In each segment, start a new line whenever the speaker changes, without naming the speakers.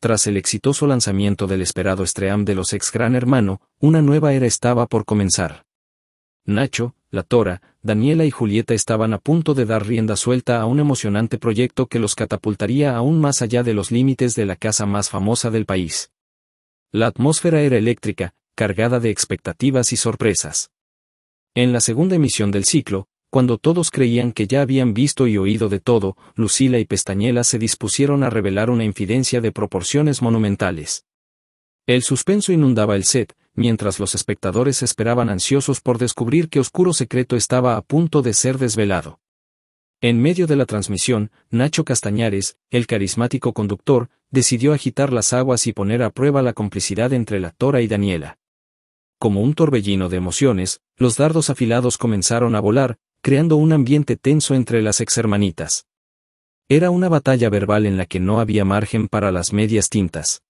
Tras el exitoso lanzamiento del esperado Estream de los ex Gran Hermano, una nueva era estaba por comenzar. Nacho, La Tora, Daniela y Julieta estaban a punto de dar rienda suelta a un emocionante proyecto que los catapultaría aún más allá de los límites de la casa más famosa del país. La atmósfera era eléctrica, cargada de expectativas y sorpresas. En la segunda emisión del ciclo, cuando todos creían que ya habían visto y oído de todo, Lucila y Pestañela se dispusieron a revelar una infidencia de proporciones monumentales. El suspenso inundaba el set, mientras los espectadores esperaban ansiosos por descubrir qué oscuro secreto estaba a punto de ser desvelado. En medio de la transmisión, Nacho Castañares, el carismático conductor, decidió agitar las aguas y poner a prueba la complicidad entre la Tora y Daniela. Como un torbellino de emociones, los dardos afilados comenzaron a volar, creando un ambiente tenso entre las exhermanitas. Era una batalla verbal en la que no había margen para las medias tintas.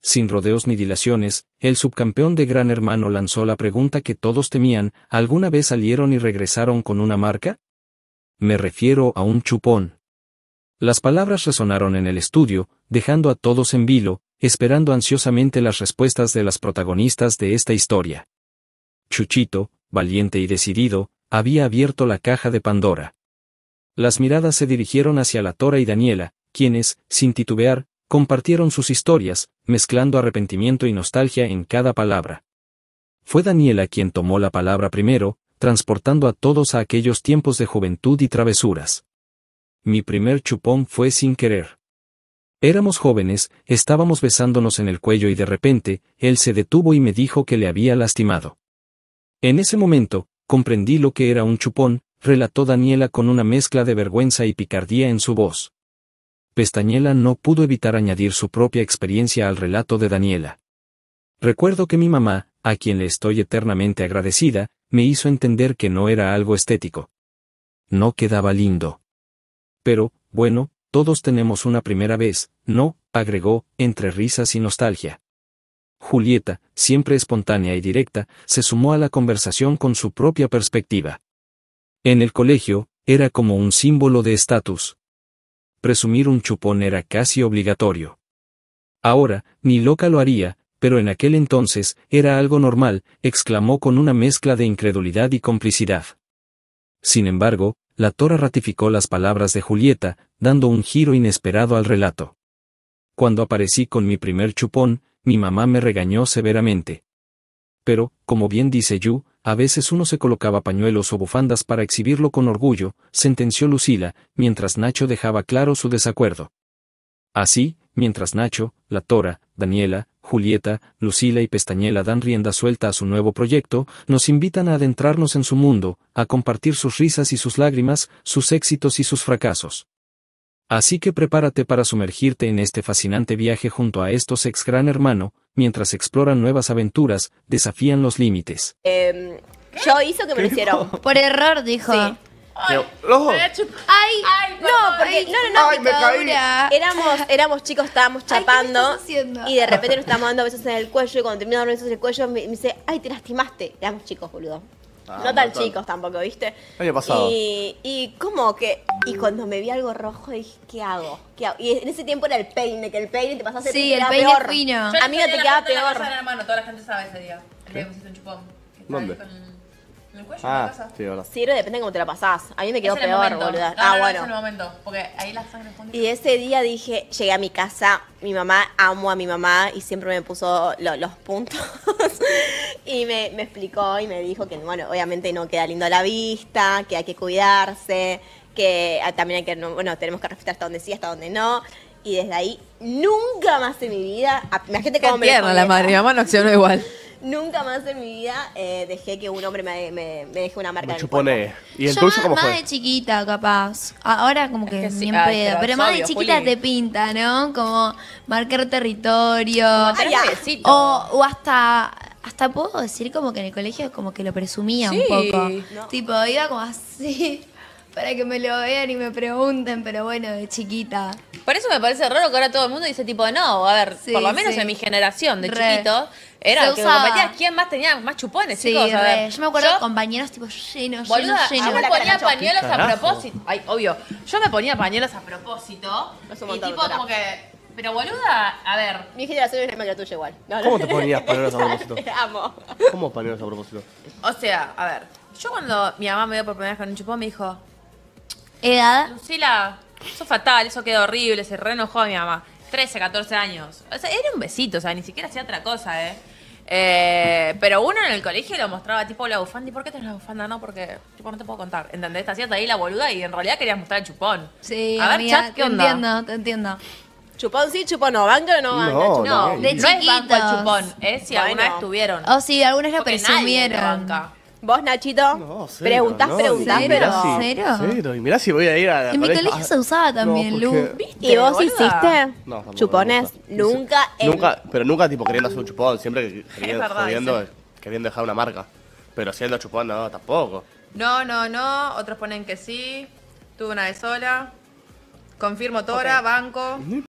Sin rodeos ni dilaciones, el subcampeón de Gran Hermano lanzó la pregunta que todos temían, ¿alguna vez salieron y regresaron con una marca? Me refiero a un chupón. Las palabras resonaron en el estudio, dejando a todos en vilo, esperando ansiosamente las respuestas de las protagonistas de esta historia. Chuchito, valiente y decidido, había abierto la caja de Pandora. Las miradas se dirigieron hacia la Tora y Daniela, quienes, sin titubear, compartieron sus historias, mezclando arrepentimiento y nostalgia en cada palabra. Fue Daniela quien tomó la palabra primero, transportando a todos a aquellos tiempos de juventud y travesuras. Mi primer chupón fue sin querer. Éramos jóvenes, estábamos besándonos en el cuello y de repente, él se detuvo y me dijo que le había lastimado. En ese momento, comprendí lo que era un chupón, relató Daniela con una mezcla de vergüenza y picardía en su voz. Pestañela no pudo evitar añadir su propia experiencia al relato de Daniela. Recuerdo que mi mamá, a quien le estoy eternamente agradecida, me hizo entender que no era algo estético. No quedaba lindo. Pero, bueno, todos tenemos una primera vez, ¿no? agregó, entre risas y nostalgia. Julieta, siempre espontánea y directa, se sumó a la conversación con su propia perspectiva. En el colegio, era como un símbolo de estatus. Presumir un chupón era casi obligatorio. Ahora, ni loca lo haría, pero en aquel entonces era algo normal, exclamó con una mezcla de incredulidad y complicidad. Sin embargo, la Tora ratificó las palabras de Julieta, dando un giro inesperado al relato. Cuando aparecí con mi primer chupón, mi mamá me regañó severamente. Pero, como bien dice Yu, a veces uno se colocaba pañuelos o bufandas para exhibirlo con orgullo, sentenció Lucila, mientras Nacho dejaba claro su desacuerdo. Así, mientras Nacho, la Tora, Daniela, Julieta, Lucila y Pestañela dan rienda suelta a su nuevo proyecto, nos invitan a adentrarnos en su mundo, a compartir sus risas y sus lágrimas, sus éxitos y sus fracasos. Así que prepárate para sumergirte en este fascinante viaje junto a estos ex gran hermano, mientras exploran nuevas aventuras, desafían los límites. Em, yo hizo que me lo hicieron. Por error, dijo. Ay, Ay, no, porque no, no, no, ay, me caí. Éramos, éramos chicos, estábamos chapando y de repente nos estábamos dando besos en el cuello y cuando terminamos besos en el cuello me, me dice, ay, te lastimaste. Éramos chicos, boludo. Ah, no tan chicos tampoco, ¿viste? Año pasado. Y, y como que. Y cuando me vi algo rojo dije, ¿qué hago? ¿Qué hago? Y en ese tiempo era el peine, que el peine te pasase Sí, el peine fino. A mí no te quedaba peor. Yo hermano, toda la gente sabe ese día. El día que me hiciste un chupón. Que ¿Dónde? Ah, sí, depende de cómo te la pasás. A mí me quedó peor, boludo. ah, bueno. Y ese día dije, llegué a mi casa, mi mamá, amo a mi mamá y siempre me puso los puntos. y me, explicó y me dijo que, bueno, obviamente no queda lindo a la vista, que hay que cuidarse, que ah, también hay que, bueno, tenemos que respetar hasta donde sí, hasta donde no y desde ahí nunca más en mi vida. Imagínate cómo me la madre, mi mamá no accionó igual. Nunca más en mi vida eh, dejé que un hombre me, me, deje una marca. en el ¿Y el más, más de chiquita, capaz. Ahora como que, ah, es pedo. Pero, más de chiquita te pinta, ¿no? Como marcar territorio. Ah, o, o hasta hasta puedo decir como que en el colegio como que lo presumía un poco. Tipo, iba como así para que me lo vean y me pregunten, pero bueno, de chiquita. Por eso me parece raro que ahora todo el mundo dice tipo, no, a ver, por lo menos en mi generación de chiquitos chiquito, era que quién más tenía más chupones, sí, chicos. Yo me acuerdo con de compañeros tipo llenos, boluda, llenos, Yo me ponía pañuelos a propósito. Ay, obvio. Yo me ponía pañuelos a propósito. No y tipo como que pero boluda, a ver. Mi generación es la tuya igual. ¿Cómo te ponías pañuelos a propósito? Te amo. ¿Cómo pañuelos a propósito? O sea, a ver. Yo cuando mi mamá me dio por primera vez con un chupón me dijo, edad. Lucila, eso fatal, eso quedó horrible, se reenojó a mi mamá. 13, 14 años. O sea, era un besito, o sea, ni siquiera hacía otra cosa, ¿eh? Eh, pero uno en el colegio lo mostraba tipo la bufanda. ¿Y por qué tenés la bufanda? No, porque tipo, no te puedo contar. ¿Entendés? Te hacías ahí la boluda y en realidad querías mostrar el chupón. Sí, a ver, chat, ¿qué te onda? entiendo, te entiendo. Chupón sí, chupón no, ¿Banca no banca. No, no, no, de no es banco el chupón, es ¿eh? si alguna vez tuvieron. Oh, sí, vez lo presumieron. Nadie Vos, Nachito, no, cero, preguntás, no, preguntás, pero. ¿Cero? Y mirá si voy a ir a. La en mi colegio se usaba también, Lu. ¿Viste, ¿Y vos hiciste? No, Chupones. Nunca. Nunca, pero nunca tipo queriendo hacer un chupón, siempre queriendo, queriendo dejar una marca. Pero haciendo chupón, no, tampoco. No, no, no. Otros ponen que sí. Tuve una de sola. Confirmo Tora, banco.